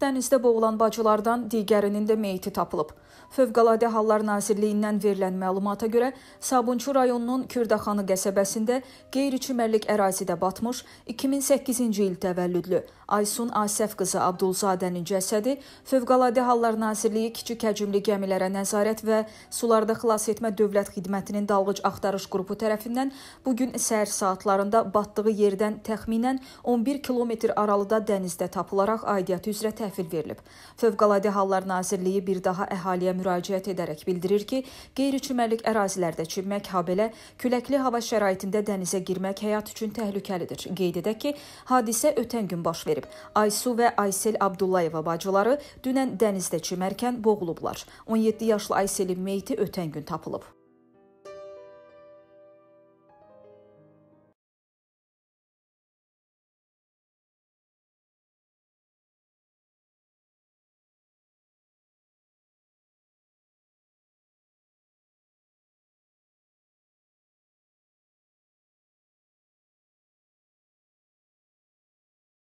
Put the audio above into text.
Dənizdə boğulan bacılardan digərinin də meyti tapılıb. Fövqəladə Hallar Nazirliyindən verilən məlumata görə Sabunçu rayonunun Kürdəxanı qəsəbəsində qeyri-çimərlik ərazidə batmış 2008-ci il təvəllüdlü Aysun Asəf qızı Abdulzadənin cəsədi Fövqəladə Hallar Nazirliyi kiçik həcmli gəmilərə nəzarət və sularda xilas etmə dövlət xidmətinin dalğıc axtarış qrupu tərəfindən bu gün səhər saatlarında batdığı yerdən təxminən 11 kilometr aralıda dənizdə tapılaraq aidiyyəti üzrə təhvil təhvil verilib. Fövqəladə Hallar Nazirliyi bir daha əhaliyə müraciət edərək bildirir ki, qeyri-çimərlik ərazilərdə çimmək habelə küləkli hava şəraitində dənizə girmək həyat üçün təhlükəlidir. Qeyd edək ki, hadisə ötən gün baş verib. Aysu və Aysel Abdullayeva bacıları dünən dənizdə çimərkən boğulublar. 17 yaşlı Ayselin meyti ötən gün tapılıb.